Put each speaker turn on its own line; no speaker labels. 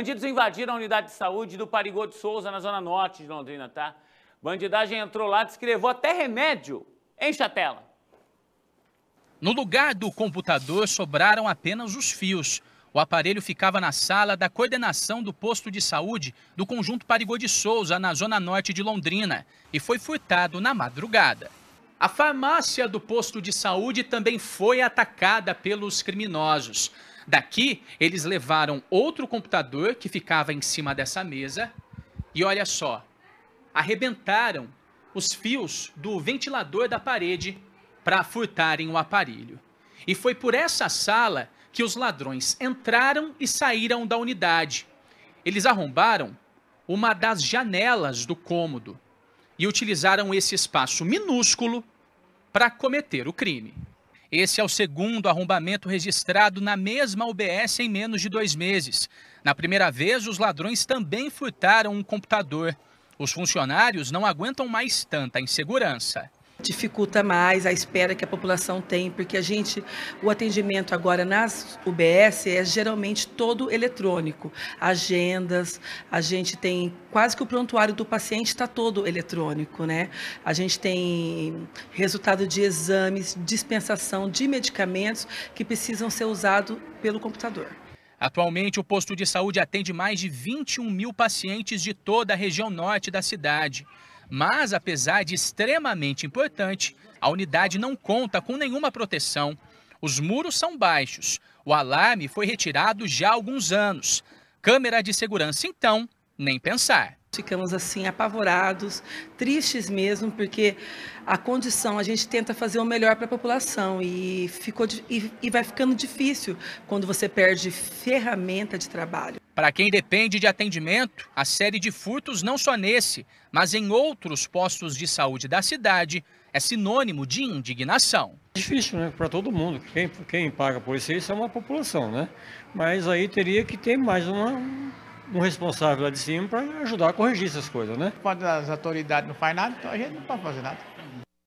Bandidos invadiram a unidade de saúde do Parigô de Souza, na zona norte de Londrina, tá? Bandidagem entrou lá, descreveu até remédio. Enche a tela. No lugar do computador, sobraram apenas os fios. O aparelho ficava na sala da coordenação do posto de saúde do conjunto Parigô de Souza, na zona norte de Londrina, e foi furtado na madrugada. A farmácia do posto de saúde também foi atacada pelos criminosos. Daqui, eles levaram outro computador que ficava em cima dessa mesa e olha só, arrebentaram os fios do ventilador da parede para furtarem o aparelho. E foi por essa sala que os ladrões entraram e saíram da unidade. Eles arrombaram uma das janelas do cômodo e utilizaram esse espaço minúsculo para cometer o crime. Esse é o segundo arrombamento registrado na mesma UBS em menos de dois meses. Na primeira vez, os ladrões também furtaram um computador. Os funcionários não aguentam mais tanta insegurança
dificulta mais a espera que a população tem, porque a gente, o atendimento agora nas UBS é geralmente todo eletrônico, agendas, a gente tem quase que o prontuário do paciente está todo eletrônico, né? A gente tem resultado de exames, dispensação de medicamentos que precisam ser usados pelo computador.
Atualmente, o posto de saúde atende mais de 21 mil pacientes de toda a região norte da cidade. Mas, apesar de extremamente importante, a unidade não conta com nenhuma proteção. Os muros são baixos. O alarme foi retirado já há alguns anos. Câmera
de segurança, então, nem pensar. Ficamos assim apavorados, tristes mesmo, porque a condição a gente tenta fazer o melhor para a população e ficou e, e vai ficando difícil quando você perde ferramenta de trabalho.
Para quem depende de atendimento, a série de furtos não só nesse, mas em outros postos de saúde da cidade é sinônimo de indignação. É difícil, né? Para todo mundo. Quem, quem paga por isso, isso é uma população, né? Mas aí teria que ter mais uma um responsável lá de cima para ajudar a corrigir essas coisas, né? Quando as autoridades não fazem nada, então a gente não pode fazer nada.